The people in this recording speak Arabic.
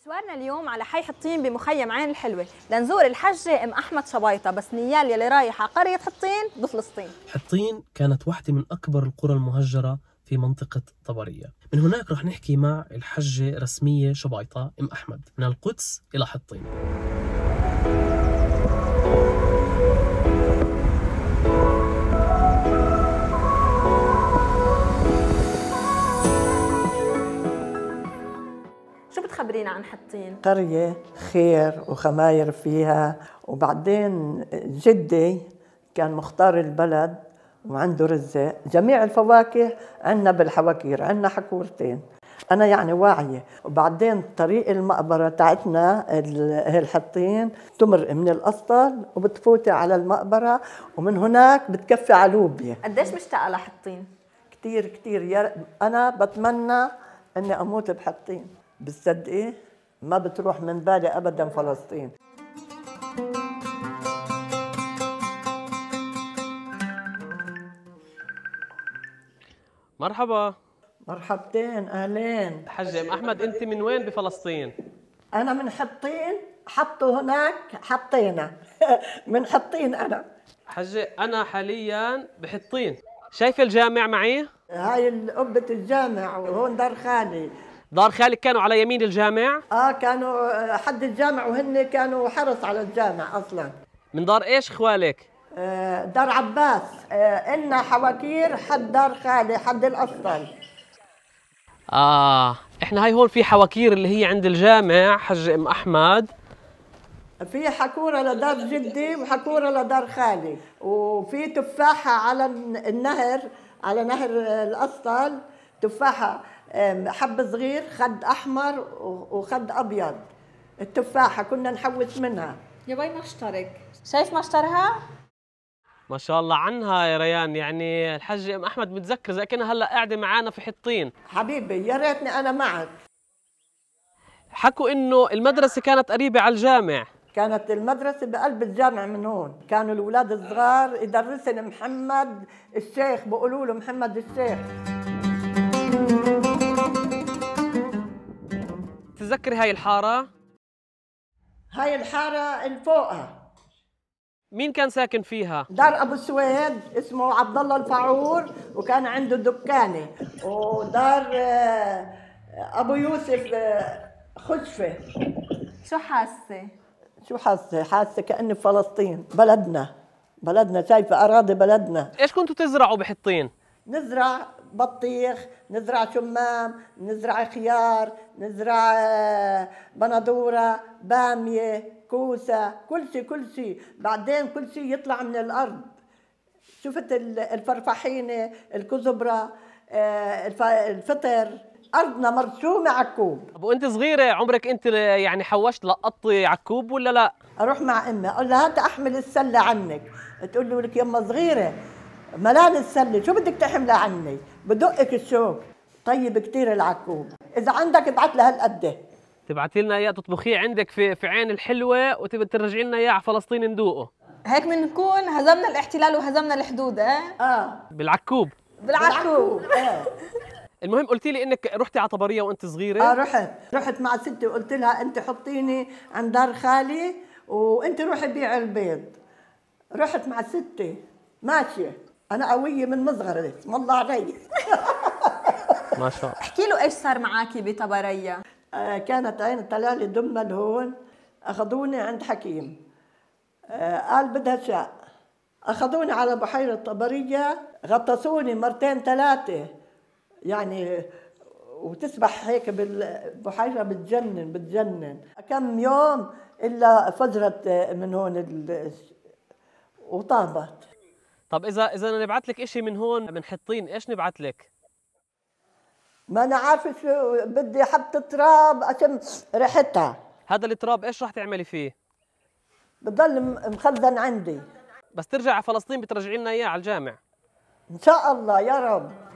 مشوارنا اليوم على حي حطين بمخيم عين الحلوه لنزور الحجه ام احمد شبيطه بس نيال يلي رايحه قريه حطين بفلسطين حطين كانت واحده من اكبر القرى المهجره في منطقة طبرية من هناك رح نحكي مع الحجة رسمية شبيطة أم أحمد من القدس إلى حطين بتخبرينا عن حطين؟ قرية خير وخماير فيها وبعدين جدي كان مختار البلد وعنده رزة جميع الفواكه عندنا بالحواكير عندنا حكورتين انا يعني واعيه وبعدين طريق المقبره تاعتنا الحطين تمر من الاسطل وبتفوتي على المقبره ومن هناك بتكفي على لوبيا قديش مشتاقه لحطين كثير كثير انا بتمنى اني اموت بحطين بتصدقي إيه؟ ما بتروح من بالي ابدا فلسطين مرحبا مرحبتين اهلين حجة احمد انت من وين بفلسطين انا من حطين حطوا هناك حطينا من حطين انا حجة انا حاليا بحطين شايفه الجامع معي هاي قبة الجامع وهون دار خالي دار خالك كانوا على يمين الجامع اه كانوا آه، حد الجامع وهن كانوا حرص على الجامع اصلا من دار ايش خوالك آه دار عباس آه إنا حواكير حد دار خالي حد الأصل آه إحنا هاي هون في حواكير اللي هي عند الجامع حج أم أحمد في حكورة لدار جدي وحكورة لدار خالي وفي تفاحة على النهر على نهر الأسطل تفاحه حب صغير خد احمر وخد ابيض التفاحه كنا نحوت منها يا باي ما اشترك شايف ما اشترها ما شاء الله عنها يا ريان يعني الحاج ام احمد متذكر زي كانها هلا قاعده معانا في حطين حبيبي يا ريتني انا معك حكوا انه المدرسه كانت قريبه على الجامع كانت المدرسة بقلب الجامع من هون كانوا الأولاد الصغار يدرسن محمد الشيخ بيقولوا له محمد الشيخ تتذكري هاي الحارة؟ هاي الحارة الفوقها مين كان ساكن فيها؟ دار أبو سويد اسمه عبد الله الفعور وكان عنده دكانة ودار آه، أبو يوسف آه، خشفة شو حاسة؟ شو حاسة؟ حاسة كأني فلسطين بلدنا بلدنا شايفة أراضي بلدنا إيش كنتوا تزرعوا بحطين؟ نزرع بطيخ نزرع شمام نزرع خيار نزرع آه، بندورة بامية كوسة كل شيء كل شيء بعدين كل شيء يطلع من الأرض شفت الفرفحينة الكزبرة آه، الفطر ارضنا مرسومه عكوب أبو وانت صغيره عمرك انت يعني حوشت لقطتي عكوب ولا لا اروح مع امي اقول لها هات احمل السله عنك تقول لي لك يما صغيره ملان السله شو بدك تحملها عني بدقك الشوك طيب كثير العكوب اذا عندك ابعت لها هالقد تبعتي لنا اياه تطبخيه عندك في في عين الحلوه وترجعي لنا اياه على فلسطين ندوقه هيك بنكون هزمنا الاحتلال وهزمنا الحدود إيه؟ اه اه بالعكوب بالعكوب, اه المهم قلتي لي انك رحتي على طبريه وانت صغيره اه رحت رحت مع ستي وقلت لها انت حطيني عند دار خالي وانت روحي بيعي البيض رحت مع ستي ماشيه انا قويه من مصغر اسم الله علي ما شاء الله احكي له ايش صار معك بتبريا آه كانت عين طلع لي دمها لهون اخذوني عند حكيم آه قال بدها شاء اخذوني على بحيره طبريه غطسوني مرتين ثلاثه يعني وتسبح هيك بالبحيره بتجنن بتجنن كم يوم الا فجرت من هون وطابت طب اذا اذا نبعث لك شيء من هون من حطين ايش نبعث لك؟ ما انا عارفه شو بدي حبه تراب عشان ريحتها هذا التراب ايش رح تعملي فيه؟ بضل مخزن عندي بس ترجع على فلسطين بترجعي لنا اياه على الجامع ان شاء الله يا رب